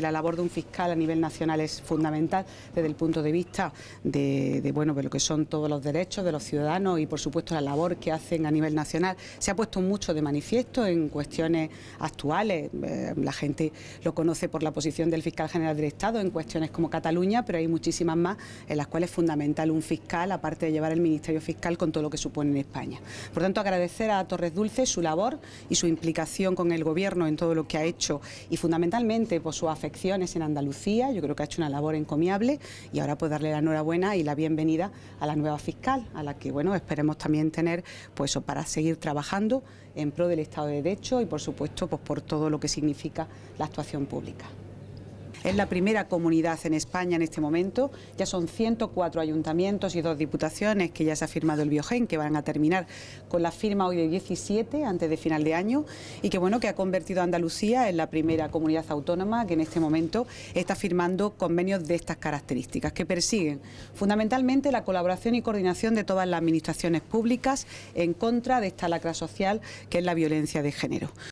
la labor de un fiscal a nivel nacional es fundamental desde el punto de vista de, bueno de lo que son todos los derechos de los ciudadanos y por supuesto la labor que hacen a nivel nacional se ha puesto mucho de manifiesto en cuestiones actuales eh, la gente lo conoce por la posición del fiscal general del Estado en cuestiones como Cataluña pero hay muchísimas más en las cuales es fundamental un fiscal aparte de llevar el ministerio fiscal con todo lo que supone en España por tanto agradecer a Torres Dulce su labor y su implicación con el gobierno en todo lo que ha hecho y fundamentalmente por su su afecciones en Andalucía, yo creo que ha hecho una labor encomiable y ahora puedo darle la enhorabuena y la bienvenida a la nueva fiscal, a la que bueno, esperemos también tener pues para seguir trabajando en pro del Estado de Derecho y por supuesto pues por todo lo que significa la actuación pública. Es la primera comunidad en España en este momento. Ya son 104 ayuntamientos y dos diputaciones que ya se ha firmado el biogen, que van a terminar con la firma hoy de 17 antes de final de año y que bueno que ha convertido a Andalucía en la primera comunidad autónoma que en este momento está firmando convenios de estas características que persiguen fundamentalmente la colaboración y coordinación de todas las administraciones públicas en contra de esta lacra social que es la violencia de género.